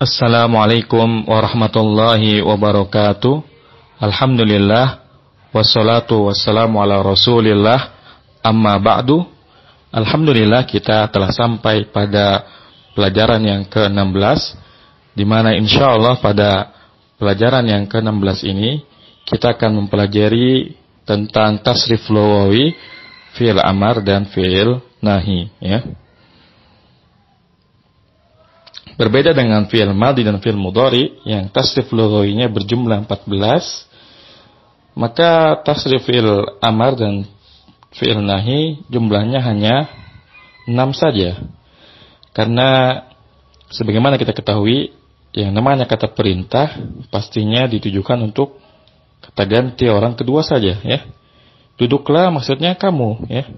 Assalamualaikum warahmatullahi wabarakatuh Alhamdulillah Wassalatu wassalamu ala rasulillah Amma ba'du Alhamdulillah kita telah sampai pada pelajaran yang ke-16 di mana insya Allah pada pelajaran yang ke-16 ini kita akan mempelajari tentang tasrif lawawi, fi'il amar dan fi'il nahi ya. Berbeda dengan fi'il madhi dan fi'il mudhari yang tasrif lughawinya berjumlah 14, maka tasrif fi'il amar dan fi'il nahi jumlahnya hanya 6 saja. Karena sebagaimana kita ketahui, yang namanya kata perintah pastinya ditujukan untuk kata ganti orang kedua saja ya. Duduklah maksudnya kamu ya.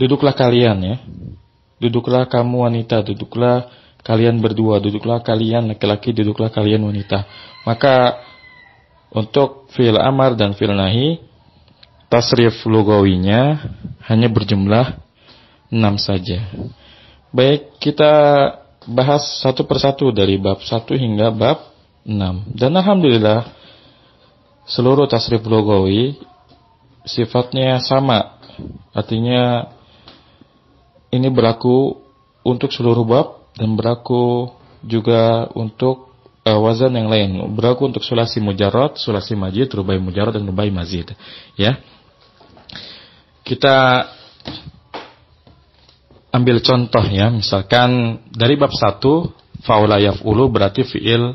Duduklah kalian ya. Duduklah kamu wanita, duduklah kalian berdua, duduklah kalian laki-laki, duduklah kalian wanita. Maka untuk fil amar dan fil nahi tasrif lugawinya hanya berjumlah 6 saja. Baik, kita bahas satu persatu dari bab 1 hingga bab 6. Dan alhamdulillah seluruh tasrif lugawi sifatnya sama. Artinya ini berlaku untuk seluruh bab dan berlaku juga untuk uh, wazan yang lain. Berlaku untuk sulasi mujarot, sulasi majid, rubai mujarot, dan rubai mazid. Ya. Kita ambil contoh ya, misalkan dari bab 1 faula yaf'ulu berarti fi'il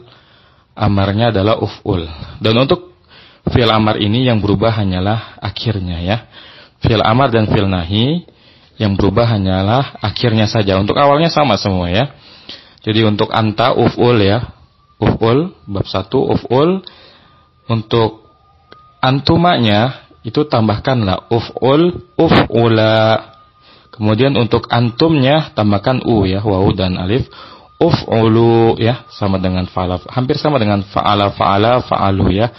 amarnya adalah uf'ul. Dan untuk fi'il amar ini yang berubah hanyalah akhirnya ya. Fi'il amar dan fi'il nahi yang berubah hanyalah akhirnya saja. Untuk awalnya sama semua ya. Jadi untuk anta uf'ul ya. Uf'ul bab 1 uf'ul untuk antumanya itu tambahkanlah uf'ul uf'ula. Kemudian untuk antumnya tambahkan u ya, wau dan alif. Uf'ulu ya sama dengan fa'ala. Hampir sama dengan fa'ala fa'ala fa'alu ya.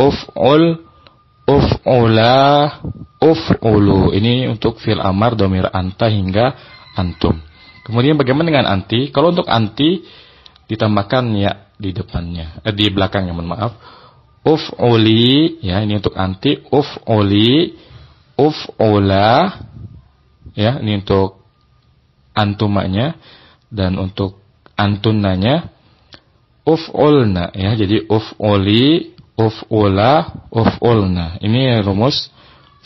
Uf'ul uf'ula uf'ulu. Ini untuk fil amar domir anta hingga antum. Kemudian bagaimana dengan anti? Kalau untuk anti ditambahkan ya di depannya, eh, di belakangnya mohon maaf. Uf'uli ya ini untuk anti uf'uli uf'ula ya ini untuk antumanya dan untuk antunanya uf'ulna ya jadi uf'uli uf'ula uf'ulna ini rumus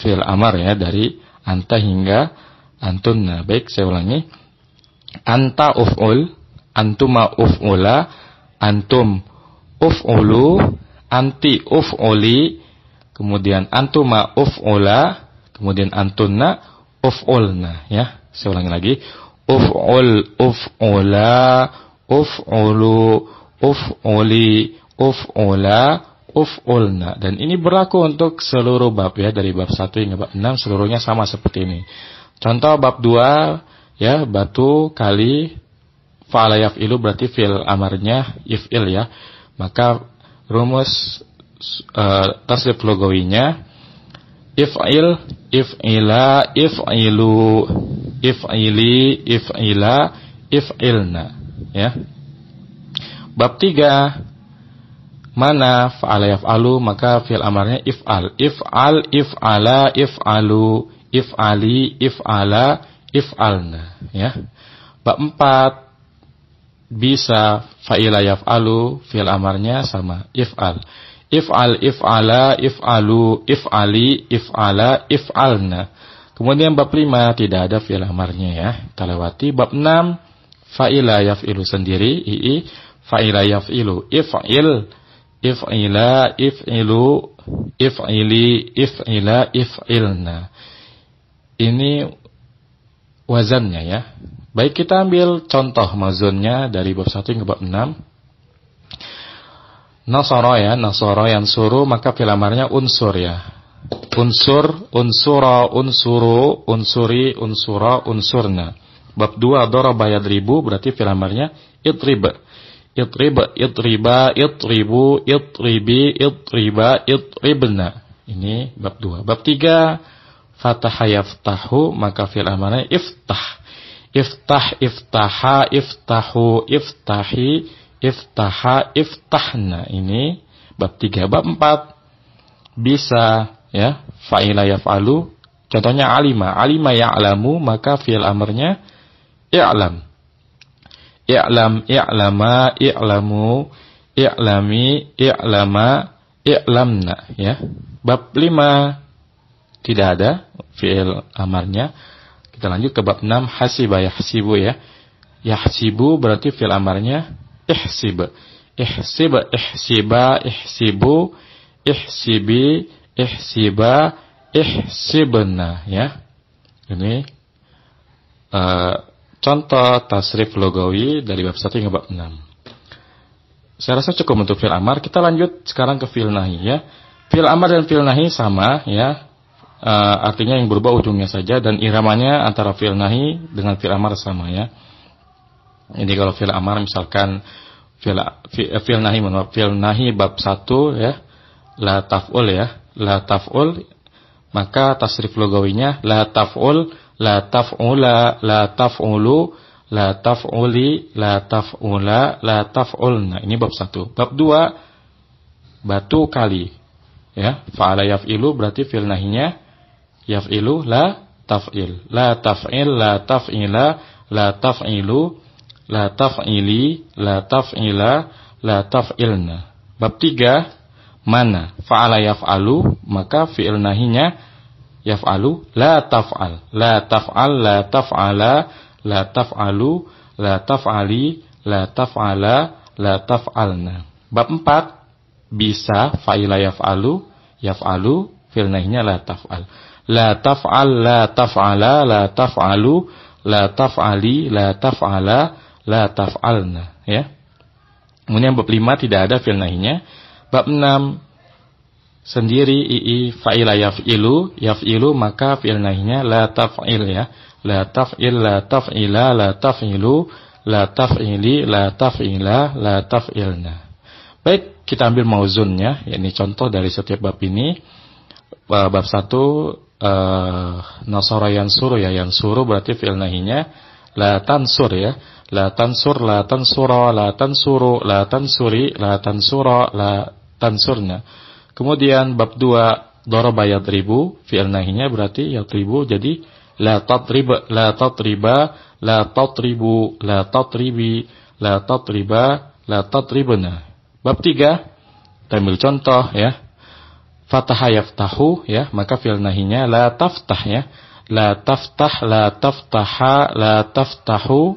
fil amar ya dari anta hingga antun. Nah, baik saya ulangi. Anta uf'ul, antuma uf'ula, antum uf'ulu, anti uf'uli, kemudian antuma uf'ula, kemudian antunna uf'ulna ya. Saya ulangi lagi. Uf'ul, uf'ula, uf'ulu, uf'uli, uf'ula, uf'ulna dan ini berlaku untuk seluruh bab ya dari bab 1 hingga bab 6 seluruhnya sama seperti ini. Contoh bab 2 ya batu kali fa'ala yaf'ilu berarti fil amarnya ifil ya. Maka rumus uh, eh, tasrif logowinya if'il if'ila if'ilu if'ili if'ila if'ilna ya. Bab 3 mana fa'ala yaf'alu maka fi'il amarnya if'al if'al if'ala if'alu if'ali if'ala if'alna ya bab 4 bisa fa'ila yaf'alu fi'il amarnya sama if'al if'al if'ala if'alu if'ali if'ala if'alna kemudian bab 5 tidak ada fi'il amarnya ya kita lewati bab 6 fa'ila yaf'ilu sendiri ii fa'ila yaf'ilu if'il if'ila if'ilu if'ili if'ila if'ilna ini wazannya ya baik kita ambil contoh mazunnya dari bab 1 hingga bab 6 nasara ya nasara yang suruh maka filamarnya unsur ya unsur unsura unsuru unsuri unsura unsurna bab 2 bayad ribu berarti filamarnya idrib Yatrib, yatriba, yatribu, yatribi, yatriba, yatribna. Ini bab dua. Bab tiga, fataha yaftahu, maka fil amana iftah. Iftah, iftaha, iftahu, iftahi, iftaha, iftahna. Ini bab tiga. Bab empat, bisa, ya, fa'ila yaf'alu. Contohnya alima. Alima ya'lamu, maka fi'il amarnya i'lam i'lam i'lama i'lamu i'lami i'lama i'lamna ya bab 5 tidak ada fiil amarnya kita lanjut ke bab 6 hasiba yahsibu ya yahsibu berarti fiil amarnya ihsib ihsib ihsiba ihsibu ihsibi ihsiba ihsibna ya ini uh, Contoh tasrif logawi dari bab 1 hingga bab 6. Saya rasa cukup untuk fil amar. Kita lanjut sekarang ke fil nahi ya. Fil amar dan fil nahi sama ya. E, artinya yang berubah ujungnya saja dan iramanya antara fil nahi dengan fil amar sama ya. Ini kalau fil amar misalkan fil, fil, eh, fil nahi fil nahi bab 1 ya. La taf'ul ya. La taf'ul maka tasrif logawinya la taf'ul la taf'ula, la taf'ulu, la taf'uli, la taf'ula, la taf'ulna. Ini bab satu. Bab dua, batu kali. Ya, fa'ala yaf'ilu berarti fi'l nahinya yaf'ilu la taf'il. La taf'il, la taf'ila, la taf'ilu, la taf'ili, la taf'ila, la taf'ilna. Bab tiga, mana fa'ala yaf'alu, maka fi'il nahinya yaf'alu la taf'al la taf'al la taf'ala la taf'alu la taf'ali la taf'ala la taf'alna bab 4 bisa fa'ila yaf'alu yaf'alu fil nahinya la taf'al la taf'al la taf'ala la taf'alu la taf'ali la taf'ala la taf'alna ya kemudian bab 5 tidak ada fil nahinya bab 6 sendiri ii fa'ila yaf'ilu yaf'ilu maka fi'il nahinya la taf'il ya la taf'il la taf'ila la taf'ilu la taf'ili la taf'ila la taf'ilna baik kita ambil mauzunnya yakni contoh dari setiap bab ini bab 1 uh, eh, nasara yansuru ya yansuru berarti fi'il nahinya la tansur ya la tansur la tansura la tansuru la tansuri la tansura la tansurna Kemudian bab dua daraba yadribu fi'il nahinya berarti yadribu jadi la tatriba la tatriba la tatribu la tatribi la tatriba la tatribuna. Bab tiga kita ambil contoh ya. Fataha yaftahu ya, maka fi'il nahinya la taftah ya. La taftah la taftaha la taftahu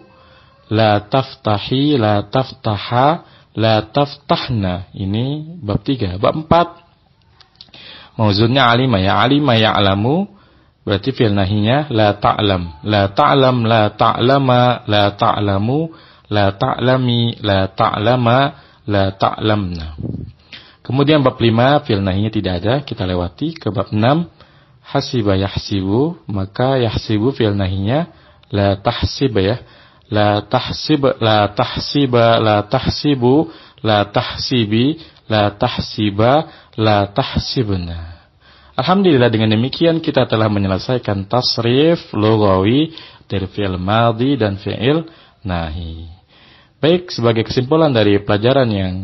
la taftahi la taftaha la taftahna. Ini bab tiga Bab empat Mauzunnya alima ya alima ya alamu berarti fil nahinya la ta'lam. La ta'lam la ta'lama la ta'lamu la ta'lami la ta'lama la ta'lamna. Kemudian bab 5 fil nahinya tidak ada, kita lewati ke bab 6 hasiba yahsibu maka yahsibu fil nahinya la tahsib ya la tahsib la tahsiba la tahsibu la tahsibi la tahsiba la tahsibna Alhamdulillah dengan demikian kita telah menyelesaikan tasrif logawi, dari fi'il madi dan fi'il nahi. Baik, sebagai kesimpulan dari pelajaran yang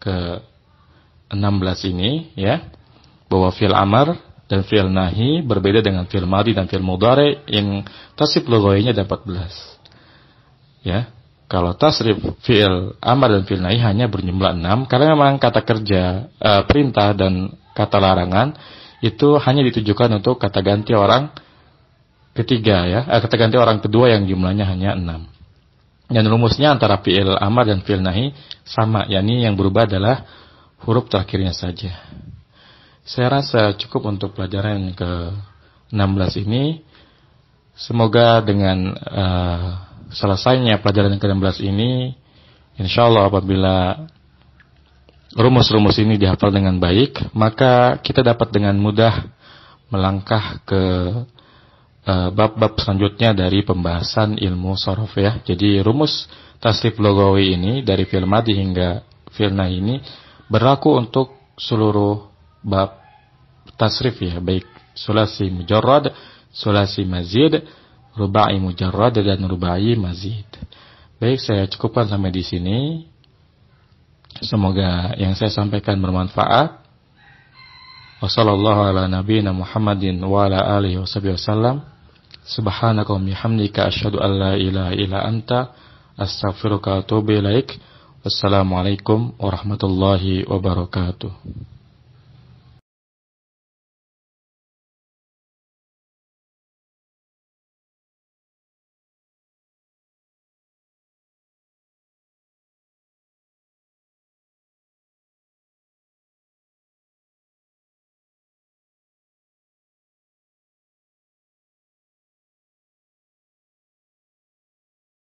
ke-16 ini ya, bahwa fi'il amar dan fi'il nahi berbeda dengan fi'il madi dan fi'il mudhari yang tasrif logawinya ada 14. Ya, kalau tasrif fi'il amar dan fi'il nahi hanya berjumlah 6 karena memang kata kerja, e, perintah dan kata larangan itu hanya ditujukan untuk kata ganti orang ketiga ya, eh, kata ganti orang kedua yang jumlahnya hanya enam. Dan rumusnya antara fi'il amar dan fi'il nahi sama, yakni yang berubah adalah huruf terakhirnya saja. Saya rasa cukup untuk pelajaran ke-16 ini. Semoga dengan uh, selesainya pelajaran ke-16 ini, insyaallah Allah apabila rumus-rumus ini dihafal dengan baik, maka kita dapat dengan mudah melangkah ke eh, bab-bab uh, selanjutnya dari pembahasan ilmu sorof ya. Jadi rumus tasrif logawi ini dari fil madi hingga fil ini berlaku untuk seluruh bab tasrif ya, baik sulasi mujarrad, sulasi mazid, rubai mujarrad dan rubai mazid. Baik, saya cukupkan sampai di sini. Semoga yang saya sampaikan bermanfaat. Wassalamualaikum warahmatullahi wabarakatuh. Subhanakum wa ala alihi wasallam. Subhanaka asyhadu an la ilaha illa anta astaghfiruka wa atubu ilaik. Wassalamualaikum warahmatullahi wabarakatuh.